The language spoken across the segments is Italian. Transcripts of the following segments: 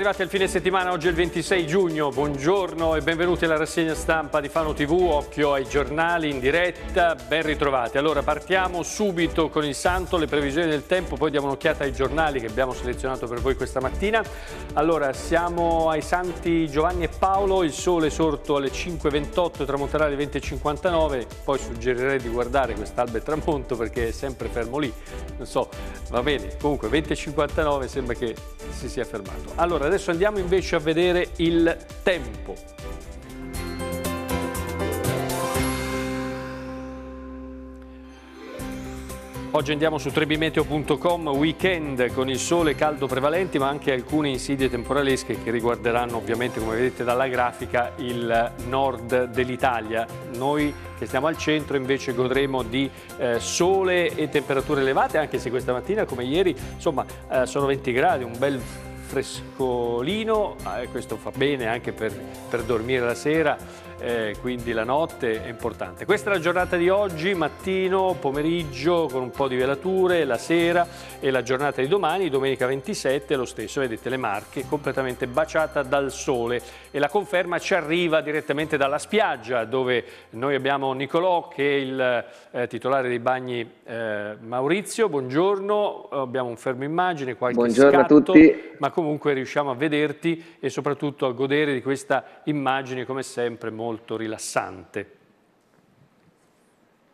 arrivati al fine settimana, oggi è il 26 giugno. Buongiorno e benvenuti alla rassegna stampa di Fano TV, occhio ai giornali in diretta, ben ritrovati. Allora partiamo subito con il santo, le previsioni del tempo, poi diamo un'occhiata ai giornali che abbiamo selezionato per voi questa mattina. Allora siamo ai santi Giovanni e Paolo, il sole è sorto alle 5.28, tramonterà alle 20.59, poi suggerirei di guardare quest'alba e tramonto perché è sempre fermo lì, non so, va bene, comunque 20.59 sembra che si sia fermato. Allora, adesso andiamo invece a vedere il tempo Oggi andiamo su trebimeteo.com, weekend con il sole caldo prevalenti ma anche alcune insidie temporalesche che riguarderanno ovviamente come vedete dalla grafica il nord dell'Italia. Noi che stiamo al centro invece godremo di eh, sole e temperature elevate anche se questa mattina come ieri insomma eh, sono 20 gradi, un bel frescolino, eh, questo fa bene anche per, per dormire la sera eh, quindi la notte è importante. Questa è la giornata di oggi, mattino, pomeriggio, con un po' di velature, la sera e la giornata di domani, domenica 27, lo stesso, vedete le Marche, completamente baciata dal sole e la conferma ci arriva direttamente dalla spiaggia dove noi abbiamo Nicolò che è il eh, titolare dei bagni eh, Maurizio, buongiorno, abbiamo un fermo immagine, qualche buongiorno scatto, a tutti. ma comunque riusciamo a vederti e soprattutto a godere di questa immagine come sempre molto molto rilassante.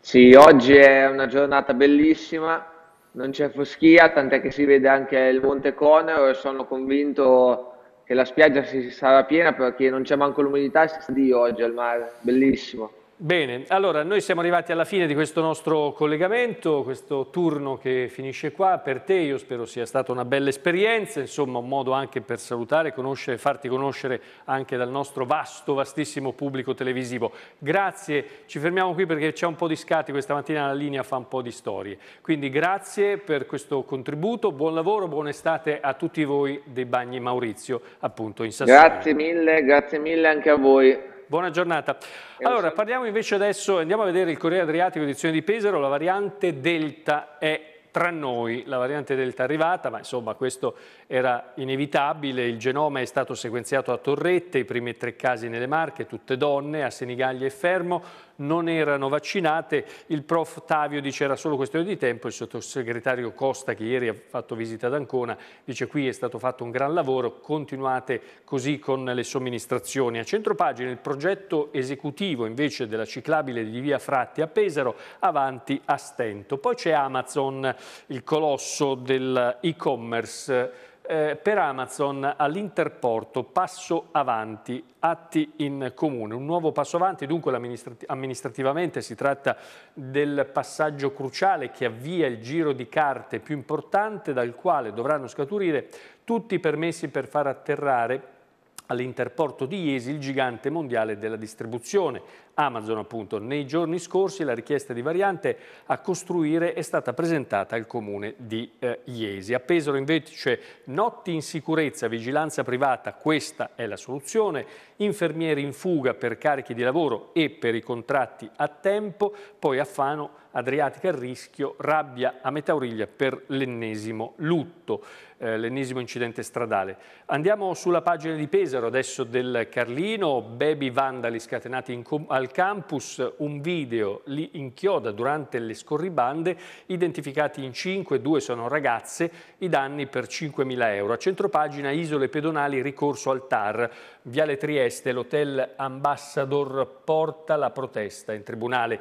Sì, oggi è una giornata bellissima, non c'è foschia, tant'è che si vede anche il Monte Conero e sono convinto che la spiaggia si sarà piena perché non c'è manco l'umidità e si sta di oggi al mare, bellissimo. Bene, allora noi siamo arrivati alla fine di questo nostro collegamento, questo turno che finisce qua per te, io spero sia stata una bella esperienza, insomma un modo anche per salutare, conoscere, farti conoscere anche dal nostro vasto, vastissimo pubblico televisivo. Grazie, ci fermiamo qui perché c'è un po' di scatti, questa mattina la linea fa un po' di storie, quindi grazie per questo contributo, buon lavoro, buona estate a tutti voi dei Bagni Maurizio, appunto in Sassone. Grazie mille, grazie mille anche a voi buona giornata. Allora, parliamo invece adesso, andiamo a vedere il Corriere Adriatico, edizione di Pesaro, la variante Delta è tra noi la variante delta è arrivata, ma insomma questo era inevitabile, il genoma è stato sequenziato a Torrette, i primi tre casi nelle Marche, tutte donne, a Senigallia e Fermo, non erano vaccinate, il prof Tavio dice era solo questione di tempo, il sottosegretario Costa che ieri ha fatto visita ad Ancona dice qui è stato fatto un gran lavoro, continuate così con le somministrazioni. A centropagina il progetto esecutivo invece della ciclabile di via Fratti a Pesaro, avanti a stento. Poi c'è Amazon il colosso dell'e-commerce, eh, per Amazon all'interporto passo avanti, atti in comune. Un nuovo passo avanti, dunque amministrat amministrativamente si tratta del passaggio cruciale che avvia il giro di carte più importante dal quale dovranno scaturire tutti i permessi per far atterrare all'interporto di Iesi il gigante mondiale della distribuzione. Amazon appunto. Nei giorni scorsi la richiesta di variante a costruire è stata presentata al comune di eh, Iesi. A Pesaro invece notti in sicurezza, vigilanza privata, questa è la soluzione, infermieri in fuga per carichi di lavoro e per i contratti a tempo, poi a Fano Adriatica a rischio, rabbia a metà origlia per l'ennesimo lutto, eh, l'ennesimo incidente stradale. Andiamo sulla pagina di Pesaro adesso del Carlino, baby vandali scatenati al campus un video li inchioda durante le scorribande, identificati in cinque, due sono ragazze, i danni per 5.000 euro. A centropagina isole pedonali ricorso al TAR, Viale Trieste, l'hotel Ambassador porta la protesta in tribunale.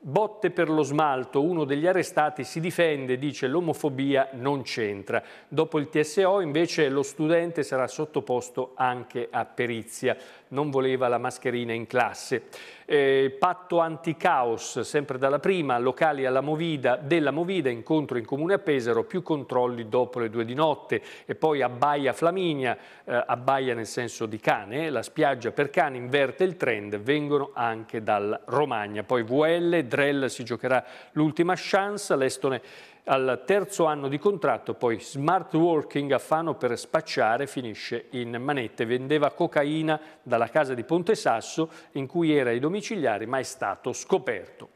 Botte per lo smalto, uno degli arrestati si difende, dice l'omofobia non c'entra. Dopo il TSO invece lo studente sarà sottoposto anche a perizia non voleva la mascherina in classe. Eh, patto anticaos, sempre dalla prima, locali alla Movida, della Movida, incontro in comune a Pesaro, più controlli dopo le due di notte e poi abbaia Flaminia, eh, a nel senso di cane, la spiaggia per cane inverte il trend, vengono anche dalla Romagna. Poi VL, Drell si giocherà l'ultima chance, l'Estone al terzo anno di contratto poi smart working a Fano per spacciare finisce in manette. Vendeva cocaina dalla casa di Ponte Sasso in cui era i domiciliari ma è stato scoperto.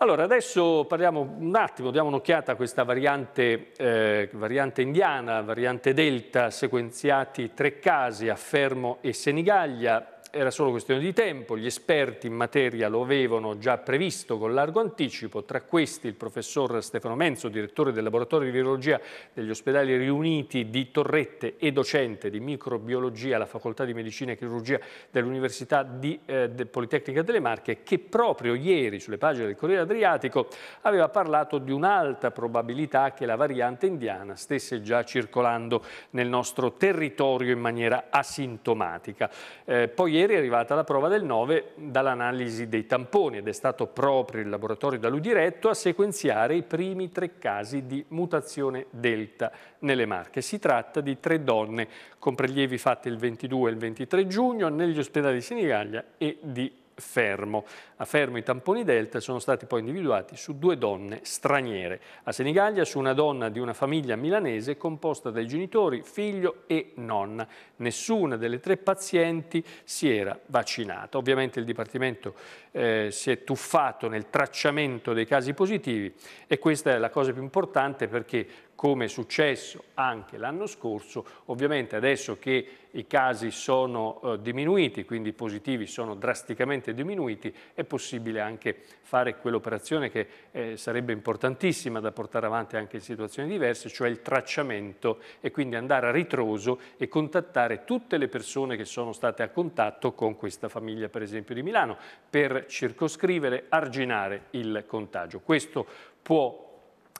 Allora, adesso parliamo un attimo, diamo un'occhiata a questa variante, eh, variante, indiana, variante delta, sequenziati tre casi a Fermo e Senigallia, era solo questione di tempo, gli esperti in materia lo avevano già previsto con largo anticipo, tra questi il professor Stefano Menzo, direttore del laboratorio di virologia degli ospedali riuniti di Torrette e docente di microbiologia alla facoltà di medicina e chirurgia dell'Università di, eh, Politecnica delle Marche, che proprio ieri sulle pagine del Corriere Adriatico aveva parlato di un'alta probabilità che la variante indiana stesse già circolando nel nostro territorio in maniera asintomatica. Eh, poi ieri ieri è arrivata la prova del 9 dall'analisi dei tamponi ed è stato proprio il laboratorio da lui diretto a sequenziare i primi tre casi di mutazione delta nelle Marche. Si tratta di tre donne con prelievi fatti il 22 e il 23 giugno negli ospedali di Sinigaglia e di Fermo. A Fermo i tamponi Delta sono stati poi individuati su due donne straniere. A Senigallia su una donna di una famiglia milanese composta dai genitori, figlio e nonna. Nessuna delle tre pazienti si era vaccinata. Ovviamente il Dipartimento eh, si è tuffato nel tracciamento dei casi positivi e questa è la cosa più importante perché come è successo anche l'anno scorso. Ovviamente adesso che i casi sono eh, diminuiti, quindi i positivi sono drasticamente diminuiti, è possibile anche fare quell'operazione che eh, sarebbe importantissima da portare avanti anche in situazioni diverse, cioè il tracciamento e quindi andare a ritroso e contattare tutte le persone che sono state a contatto con questa famiglia, per esempio di Milano, per circoscrivere, arginare il contagio. Questo può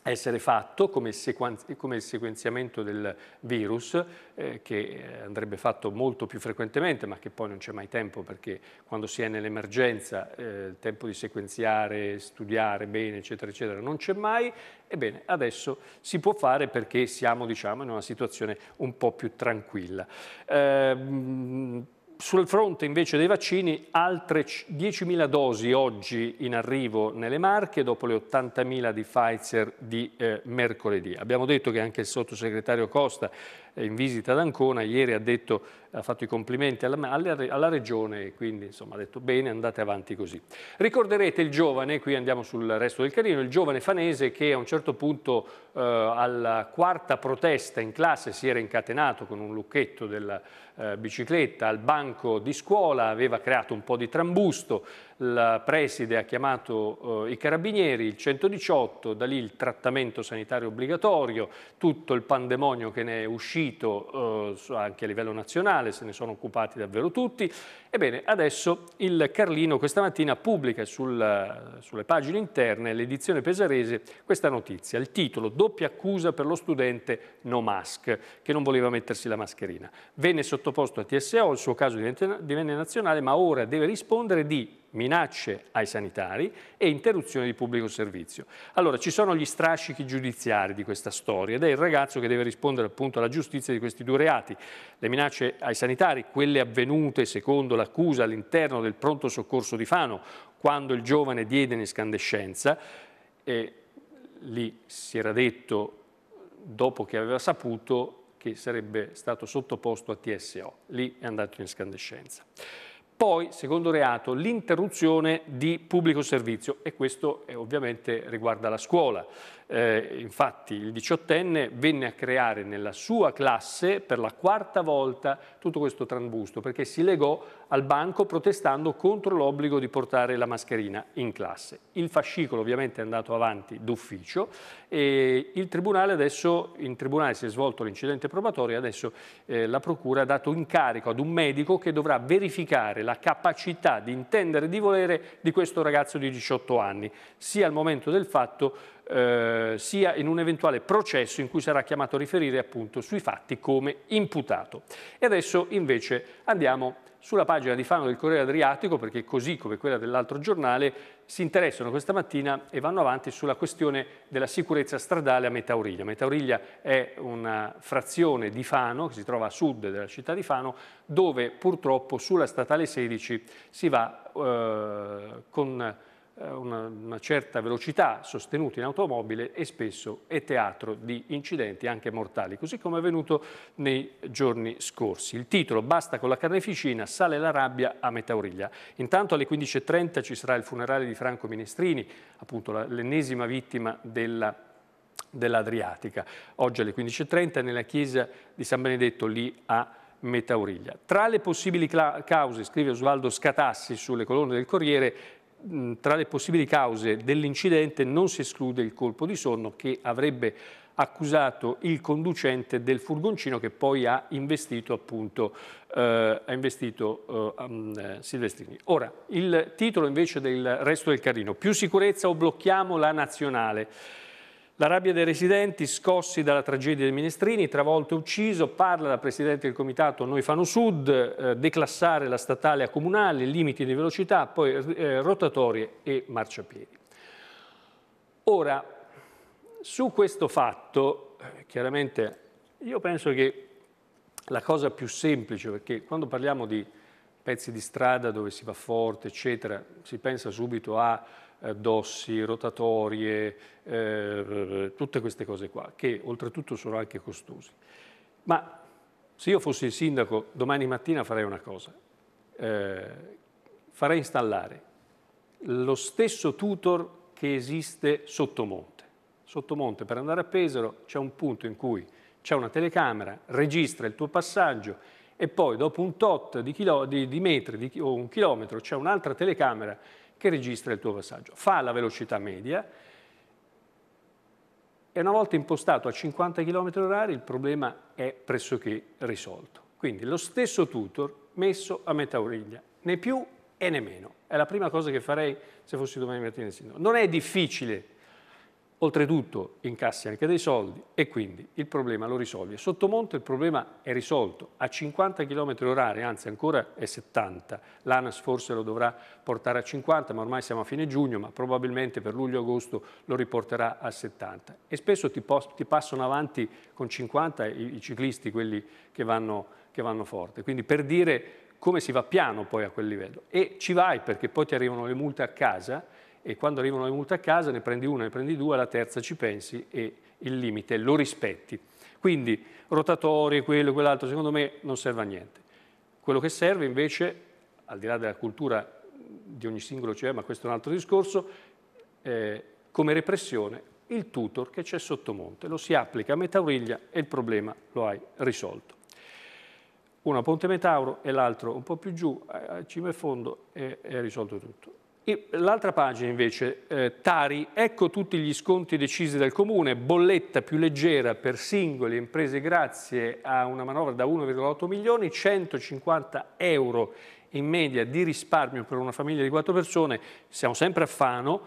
essere fatto come, come, il sequenziamento del virus, eh, che eh, andrebbe fatto molto più frequentemente, ma che poi non c'è mai tempo perché quando si è nell'emergenza eh, il tempo di sequenziare, studiare bene, eccetera, eccetera, non c'è mai. Ebbene, adesso si può fare perché siamo, diciamo, in una situazione un po' più tranquilla. Eh, sul fronte invece dei vaccini, altre 10.000 dosi oggi in arrivo nelle Marche, dopo le 80.000 di Pfizer di eh, mercoledì. Abbiamo detto che anche il sottosegretario Costa eh, in visita ad Ancona, ieri ha, detto, ha fatto i complimenti alla, alla Regione, quindi insomma, ha detto bene, andate avanti così. Ricorderete il giovane, qui andiamo sul resto del carino, il giovane fanese che a un certo punto eh, alla quarta protesta in classe si era incatenato con un lucchetto della eh, bicicletta al banco di scuola, aveva creato un po' di trambusto, la preside ha chiamato eh, i carabinieri, il 118, da lì il trattamento sanitario obbligatorio, tutto il pandemonio che ne è uscito eh, anche a livello nazionale, se ne sono occupati davvero tutti. Ebbene, adesso il Carlino questa mattina pubblica sul, sulle pagine interne, l'edizione pesarese, questa notizia, il titolo Doppia accusa per lo studente no mask, che non voleva mettersi la mascherina. Venne sottoposto a TSO, il suo caso divenne nazionale, ma ora deve rispondere di minacce ai sanitari e interruzione di pubblico servizio. Allora ci sono gli strascichi giudiziari di questa storia ed è il ragazzo che deve rispondere appunto alla giustizia di questi due reati, le minacce ai sanitari, quelle avvenute secondo l'accusa all'interno del pronto soccorso di Fano quando il giovane diede in escandescenza e lì si era detto dopo che aveva saputo che sarebbe stato sottoposto a TSO, lì è andato in escandescenza. Poi, secondo reato, l'interruzione di pubblico servizio e questo eh, ovviamente riguarda la scuola. Eh, infatti il diciottenne venne a creare nella sua classe per la quarta volta tutto questo trambusto perché si legò al banco protestando contro l'obbligo di portare la mascherina in classe. Il fascicolo ovviamente è andato avanti d'ufficio e il tribunale adesso, in tribunale si è svolto l'incidente probatorio, adesso eh, la procura ha dato incarico ad un medico che dovrà verificare la capacità di intendere e di volere di questo ragazzo di 18 anni, sia al momento del fatto eh, sia in un eventuale processo in cui sarà chiamato a riferire appunto sui fatti come imputato. E adesso invece andiamo sulla pagina di Fano del Corriere Adriatico, perché così come quella dell'altro giornale, si interessano questa mattina e vanno avanti sulla questione della sicurezza stradale a Metauriglia. Metauriglia è una frazione di Fano, che si trova a sud della città di Fano, dove purtroppo sulla statale 16 si va eh, con eh, una, una certa velocità sostenuta in automobile e spesso è teatro di incidenti anche mortali, così come è avvenuto nei giorni scorsi. Il titolo Basta con la carneficina, sale la rabbia a metà origlia. Intanto alle 15.30 ci sarà il funerale di Franco Minestrini, appunto l'ennesima vittima della dell'Adriatica. Oggi alle 15.30 nella chiesa di San Benedetto lì a Metauriglia. Tra le possibili cause, scrive Osvaldo Scatassi sulle colonne del Corriere, tra le possibili cause dell'incidente non si esclude il colpo di sonno che avrebbe accusato il conducente del furgoncino che poi ha investito appunto eh, ha investito eh, um, Silvestrini. Ora, il titolo invece del resto del carino, più sicurezza o blocchiamo la nazionale. La rabbia dei residenti, scossi dalla tragedia dei Minestrini, travolto e ucciso, parla la Presidente del Comitato Noi Fano Sud, eh, declassare la statale a comunale, limiti di velocità, poi eh, rotatorie e marciapiedi. Ora, su questo fatto, eh, chiaramente, io penso che la cosa più semplice, perché quando parliamo di pezzi di strada dove si va forte, eccetera, si pensa subito a eh, dossi, rotatorie, eh, tutte queste cose qua, che oltretutto sono anche costosi. Ma se io fossi il sindaco, domani mattina farei una cosa, eh, farei installare lo stesso tutor che esiste sottomonte. Sottomonte per andare a Pesaro c'è un punto in cui c'è una telecamera, registra il tuo passaggio e poi dopo un tot di, chilo, di, di metri di, o un chilometro c'è un'altra telecamera che registra il tuo passaggio. Fa la velocità media e una volta impostato a 50 km h il problema è pressoché risolto. Quindi lo stesso tutor messo a metà origlia, né più e né meno. È la prima cosa che farei se fossi domani mattina in sindaco. Non è difficile oltretutto incassi anche dei soldi e quindi il problema lo risolvi. Sottomonte il problema è risolto, a 50 km orari, anzi ancora è 70, l'ANAS forse lo dovrà portare a 50, ma ormai siamo a fine giugno, ma probabilmente per luglio-agosto lo riporterà a 70. E spesso ti, ti passano avanti con 50 i, i ciclisti, quelli che vanno, che vanno forte. Quindi per dire come si va piano poi a quel livello. E ci vai perché poi ti arrivano le multe a casa, e quando arrivano le multe a casa ne prendi una, ne prendi due, alla terza ci pensi e il limite lo rispetti. Quindi rotatorie, quello, quell'altro, secondo me non serve a niente. Quello che serve invece, al di là della cultura di ogni singolo CE, ma questo è un altro discorso, eh, come repressione il tutor che c'è sottomonte, lo si applica a Metauriglia e il problema lo hai risolto. Uno a Ponte Metauro e l'altro un po' più giù, eh, a cima e fondo, e è risolto tutto. L'altra pagina invece, eh, Tari, ecco tutti gli sconti decisi dal Comune, bolletta più leggera per singoli e imprese grazie a una manovra da 1,8 milioni, 150 euro in media di risparmio per una famiglia di 4 persone, siamo sempre a Fano,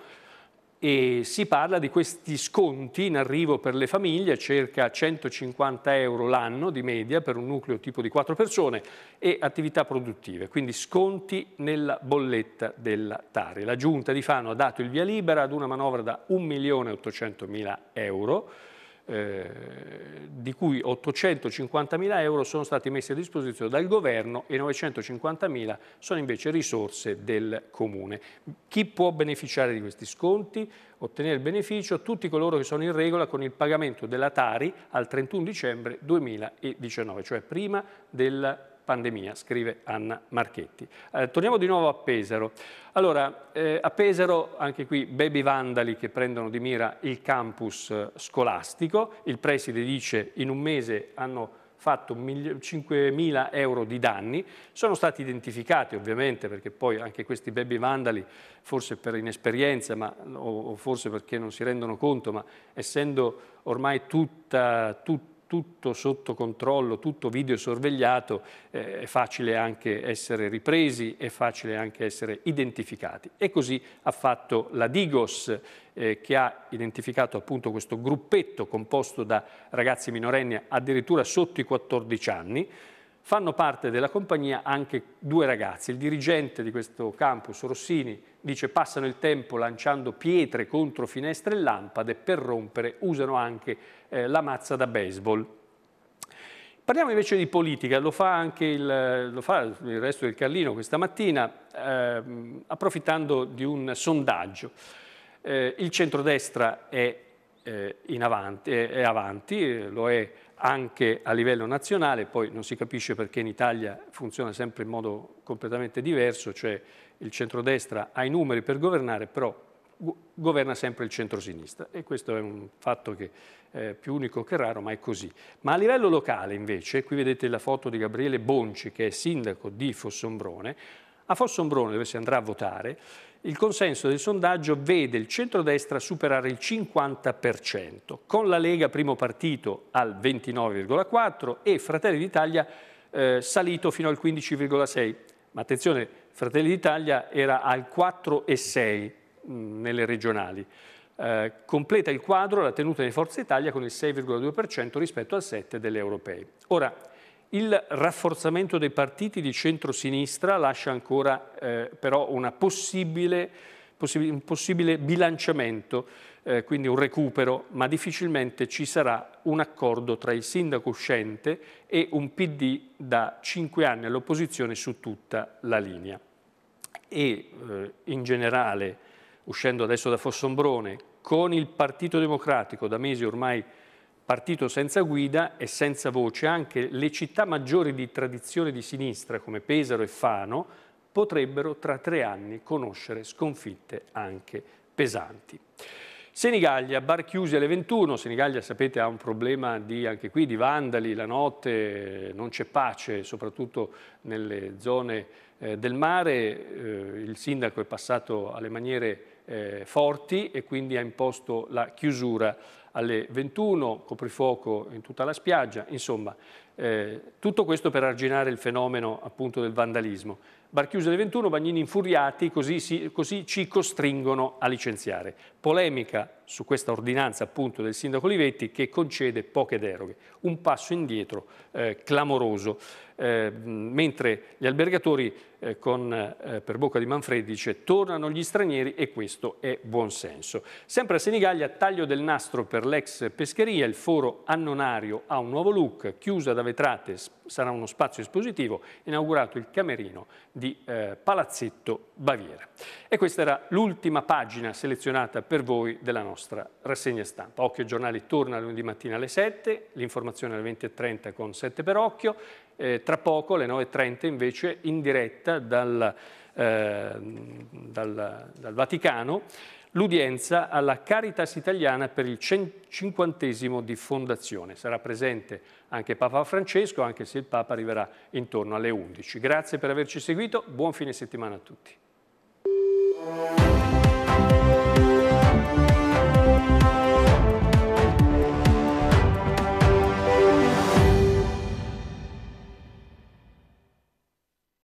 e si parla di questi sconti in arrivo per le famiglie, circa 150 euro l'anno di media per un nucleo tipo di 4 persone e attività produttive, quindi sconti nella bolletta della Tari. La Giunta di Fano ha dato il via libera ad una manovra da 1.800.000 euro eh, di cui 850.000 euro sono stati messi a disposizione dal governo e 950.000 sono invece risorse del comune. Chi può beneficiare di questi sconti? Ottenere il beneficio tutti coloro che sono in regola con il pagamento della Tari al 31 dicembre 2019, cioè prima della pandemia, scrive Anna Marchetti. Eh, torniamo di nuovo a Pesaro. Allora, eh, a Pesaro anche qui baby vandali che prendono di mira il campus eh, scolastico, il preside dice in un mese hanno fatto 5.000 euro di danni, sono stati identificati ovviamente perché poi anche questi baby vandali, forse per inesperienza ma, o, o forse perché non si rendono conto, ma essendo ormai tutta, tutta tutto sotto controllo, tutto video sorvegliato, eh, è facile anche essere ripresi, è facile anche essere identificati. E così ha fatto la Digos eh, che ha identificato appunto questo gruppetto composto da ragazzi minorenni addirittura sotto i 14 anni, fanno parte della compagnia anche due ragazzi. Il dirigente di questo campus, Rossini, dice passano il tempo lanciando pietre contro finestre e lampade per rompere, usano anche eh, la mazza da baseball. Parliamo invece di politica, lo fa anche il, lo fa il resto del Carlino questa mattina, eh, approfittando di un sondaggio. Eh, il centrodestra è eh, in avanti, è avanti, lo è anche a livello nazionale, poi non si capisce perché in Italia funziona sempre in modo completamente diverso, cioè il centrodestra ha i numeri per governare, però governa sempre il centrosinistra e questo è un fatto che è eh, più unico che raro, ma è così. Ma a livello locale invece, qui vedete la foto di Gabriele Bonci che è sindaco di Fossombrone, a Fossombrone dove si andrà a votare, il consenso del sondaggio vede il centrodestra superare il 50%, con la Lega primo partito al 29,4% e Fratelli d'Italia eh, salito fino al 15,6%. Ma attenzione, Fratelli d'Italia era al 4,6% nelle regionali. Eh, completa il quadro la tenuta di Forza Italia con il 6,2% rispetto al 7% delle europee. Ora, il rafforzamento dei partiti di centrosinistra lascia ancora eh, però possibile, possib un possibile bilanciamento, eh, quindi un recupero, ma difficilmente ci sarà un accordo tra il sindaco uscente e un PD da cinque anni all'opposizione su tutta la linea. E eh, in generale, uscendo adesso da Fossombrone, con il Partito Democratico da mesi ormai partito senza guida e senza voce, anche le città maggiori di tradizione di sinistra come Pesaro e Fano potrebbero tra tre anni conoscere sconfitte anche pesanti. Senigallia, bar chiusi alle 21, Senigallia sapete ha un problema di, anche qui di vandali, la notte non c'è pace, soprattutto nelle zone eh, del mare, eh, il sindaco è passato alle maniere eh, forti e quindi ha imposto la chiusura alle 21, coprifuoco in tutta la spiaggia, insomma, eh, tutto questo per arginare il fenomeno appunto del vandalismo. Bar chiuso alle 21, bagnini infuriati, così, si, così ci costringono a licenziare. Polemica su questa ordinanza appunto del sindaco Olivetti che concede poche deroghe. Un passo indietro eh, clamoroso, eh, mentre gli albergatori eh, con, eh, per bocca di Manfredi dice tornano gli stranieri e questo è buon senso. Sempre a Senigallia taglio del nastro per l'ex pescheria, il foro annonario ha un nuovo look, chiusa da vetrate sarà uno spazio espositivo, inaugurato il camerino di eh, Palazzetto Baviera. E questa era l'ultima pagina selezionata per voi della nostra nostra rassegna stampa. Occhio ai giornali torna lunedì mattina alle 7, l'informazione alle 20.30 con 7 per occhio, eh, tra poco alle 9.30 invece in diretta dal, eh, dal, dal Vaticano l'udienza alla Caritas Italiana per il cinquantesimo di fondazione. Sarà presente anche Papa Francesco, anche se il Papa arriverà intorno alle 11. Grazie per averci seguito, buon fine settimana a tutti.